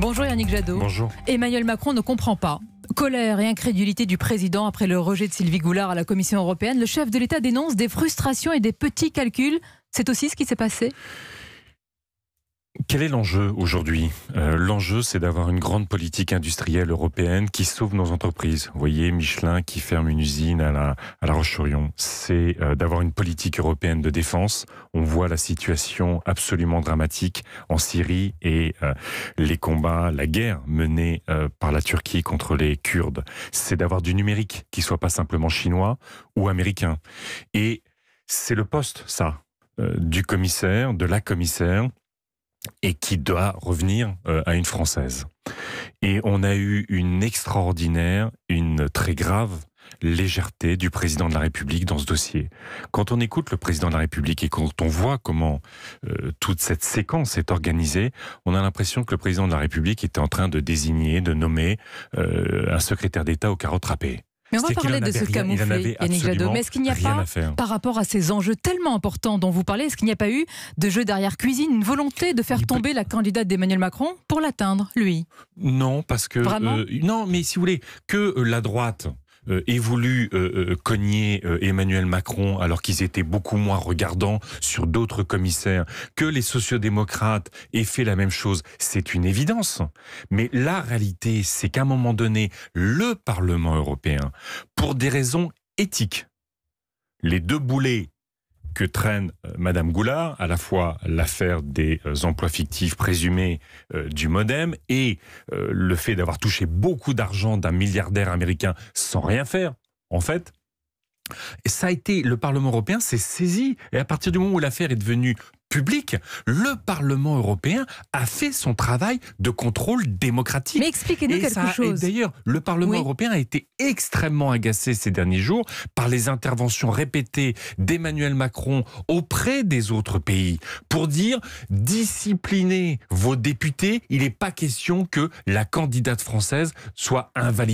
Bonjour Yannick Jadot. Bonjour. Emmanuel Macron ne comprend pas. Colère et incrédulité du président après le rejet de Sylvie Goulard à la Commission européenne, le chef de l'État dénonce des frustrations et des petits calculs. C'est aussi ce qui s'est passé quel est l'enjeu aujourd'hui euh, L'enjeu, c'est d'avoir une grande politique industrielle européenne qui sauve nos entreprises. Vous voyez, Michelin qui ferme une usine à la, à la roche C'est euh, d'avoir une politique européenne de défense. On voit la situation absolument dramatique en Syrie et euh, les combats, la guerre menée euh, par la Turquie contre les Kurdes. C'est d'avoir du numérique qui soit pas simplement chinois ou américain. Et c'est le poste, ça, euh, du commissaire, de la commissaire et qui doit revenir euh, à une Française. Et on a eu une extraordinaire, une très grave légèreté du président de la République dans ce dossier. Quand on écoute le président de la République et quand on voit comment euh, toute cette séquence est organisée, on a l'impression que le président de la République était en train de désigner, de nommer euh, un secrétaire d'État au carreau trappé mais on va parler de ce camouflet, Yannick Mais est-ce qu'il n'y a pas, par rapport à ces enjeux tellement importants dont vous parlez, est-ce qu'il n'y a pas eu de jeu derrière cuisine, une volonté de faire tomber la candidate d'Emmanuel Macron pour l'atteindre, lui Non, parce que. Vraiment euh, Non, mais si vous voulez, que euh, la droite aient voulu cogner Emmanuel Macron alors qu'ils étaient beaucoup moins regardants sur d'autres commissaires, que les sociodémocrates aient fait la même chose, c'est une évidence. Mais la réalité, c'est qu'à un moment donné, le Parlement européen, pour des raisons éthiques, les deux boulets que traîne euh, Madame Goulard, à la fois l'affaire des euh, emplois fictifs présumés euh, du Modem et le fait d'avoir touché beaucoup d'argent d'un milliardaire américain sans rien faire, en fait. Ça a été, le Parlement européen s'est saisi, et à partir du moment où l'affaire est devenue public. Le Parlement européen a fait son travail de contrôle démocratique. Mais expliquez-nous quelque chose. D'ailleurs, le Parlement européen a été extrêmement agacé ces derniers jours par les interventions répétées d'Emmanuel Macron auprès des autres pays pour dire disciplinez vos députés, il n'est pas question que la candidate française soit invalidée.